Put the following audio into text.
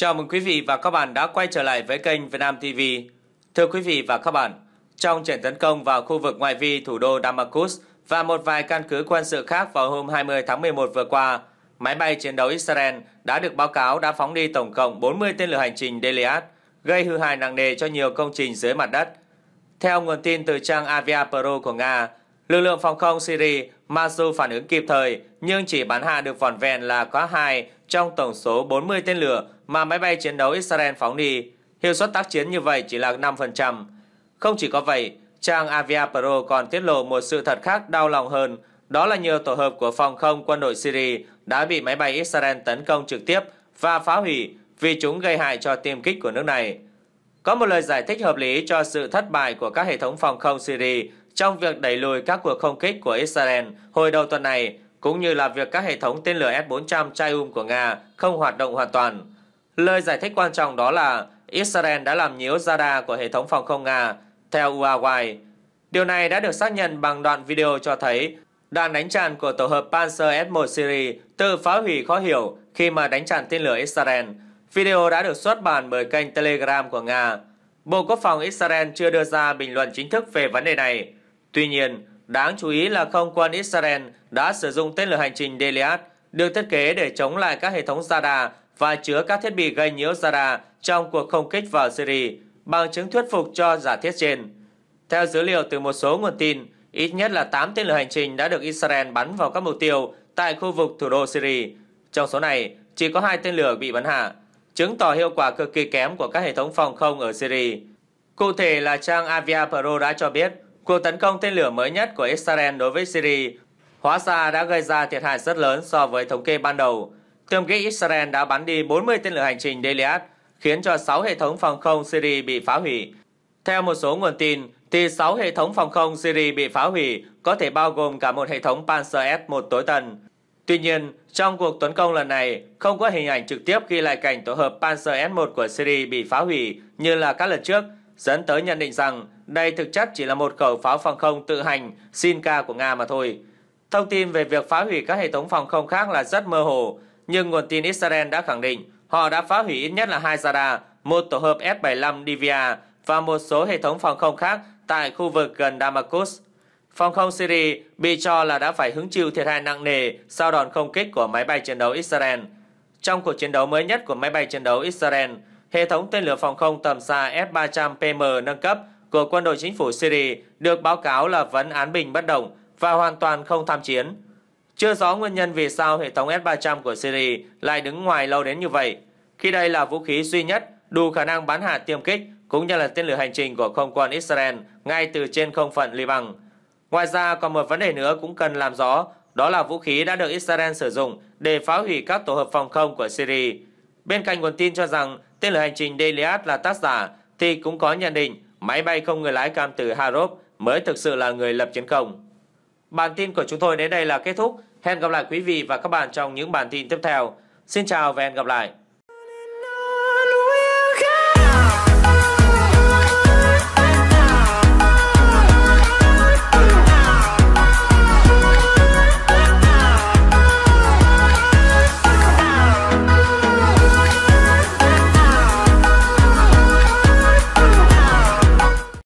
Chào mừng quý vị và các bạn đã quay trở lại với kênh Việt Nam TV. Thưa quý vị và các bạn, trong trận tấn công vào khu vực ngoại vi thủ đô Damascus và một vài căn cứ quân sự khác vào hôm 20 tháng 11 vừa qua, máy bay chiến đấu Israel đã được báo cáo đã phóng đi tổng cộng 40 tên lửa hành trình Deliad, gây hư hại nặng nề cho nhiều công trình dưới mặt đất. Theo nguồn tin từ trang Avia Pro của Nga, Lực lượng phòng không Syria mặc dù phản ứng kịp thời nhưng chỉ bắn hạ được vỏn vẹn là có 2 trong tổng số 40 tên lửa mà máy bay chiến đấu Israel phóng đi. Hiệu suất tác chiến như vậy chỉ là 5%. Không chỉ có vậy, trang Avia Pro còn tiết lộ một sự thật khác đau lòng hơn, đó là nhiều tổ hợp của phòng không quân đội Syria đã bị máy bay Israel tấn công trực tiếp và phá hủy vì chúng gây hại cho tiêm kích của nước này. Có một lời giải thích hợp lý cho sự thất bại của các hệ thống phòng không Syria trong việc đẩy lùi các cuộc không kích của Israel hồi đầu tuần này, cũng như là việc các hệ thống tên lửa S-400 Chayum của Nga không hoạt động hoàn toàn. Lời giải thích quan trọng đó là Israel đã làm nhiễu radar của hệ thống phòng không Nga, theo Uruguay. Điều này đã được xác nhận bằng đoạn video cho thấy đạn đánh tràn của tổ hợp Panzer S-1 Syria tự phá hủy khó hiểu khi mà đánh tràn tên lửa Israel. Video đã được xuất bản bởi kênh Telegram của Nga. Bộ Quốc phòng Israel chưa đưa ra bình luận chính thức về vấn đề này, Tuy nhiên, đáng chú ý là không quân Israel đã sử dụng tên lửa hành trình Deliat được thiết kế để chống lại các hệ thống radar và chứa các thiết bị gây nhiễu radar trong cuộc không kích vào Syria, bằng chứng thuyết phục cho giả thiết trên. Theo dữ liệu từ một số nguồn tin, ít nhất là 8 tên lửa hành trình đã được Israel bắn vào các mục tiêu tại khu vực thủ đô Syria. Trong số này, chỉ có hai tên lửa bị bắn hạ, chứng tỏ hiệu quả cực kỳ kém của các hệ thống phòng không ở Syria. Cụ thể là trang Avia Pro đã cho biết Cuộc tấn công tên lửa mới nhất của Israel đối với Syria hóa ra đã gây ra thiệt hại rất lớn so với thống kê ban đầu. Tiêm kích Israel đã bắn đi 40 tên lửa hành trình Deliat, khiến cho 6 hệ thống phòng không Syria bị phá hủy. Theo một số nguồn tin, thì 6 hệ thống phòng không Syria bị phá hủy có thể bao gồm cả một hệ thống Panzer S-1 tối tần. Tuy nhiên, trong cuộc tấn công lần này, không có hình ảnh trực tiếp ghi lại cảnh tổ hợp Panzer S-1 của Syria bị phá hủy như là các lần trước – dẫn tới nhận định rằng đây thực chất chỉ là một khẩu pháo phòng không tự hành Sinka của Nga mà thôi. Thông tin về việc phá hủy các hệ thống phòng không khác là rất mơ hồ, nhưng nguồn tin Israel đã khẳng định họ đã phá hủy ít nhất là hai radar, một tổ hợp F-75 DVA và một số hệ thống phòng không khác tại khu vực gần Damascus. Phòng không Syria bị cho là đã phải hứng chịu thiệt hại nặng nề sau đòn không kích của máy bay chiến đấu Israel. Trong cuộc chiến đấu mới nhất của máy bay chiến đấu Israel, hệ thống tên lửa phòng không tầm xa S-300PM nâng cấp của quân đội chính phủ Syria được báo cáo là vẫn án bình bất động và hoàn toàn không tham chiến. Chưa rõ nguyên nhân vì sao hệ thống S-300 của Syria lại đứng ngoài lâu đến như vậy, khi đây là vũ khí duy nhất đủ khả năng bắn hạ tiêm kích cũng như là tên lửa hành trình của không quân Israel ngay từ trên không phận Liban. Ngoài ra còn một vấn đề nữa cũng cần làm rõ, đó là vũ khí đã được Israel sử dụng để phá hủy các tổ hợp phòng không của Syria Bên cạnh nguồn tin cho rằng tên lửa hành trình Deliat là tác giả thì cũng có nhận định máy bay không người lái cam từ Harop mới thực sự là người lập chiến công. Bản tin của chúng tôi đến đây là kết thúc. Hẹn gặp lại quý vị và các bạn trong những bản tin tiếp theo. Xin chào và hẹn gặp lại.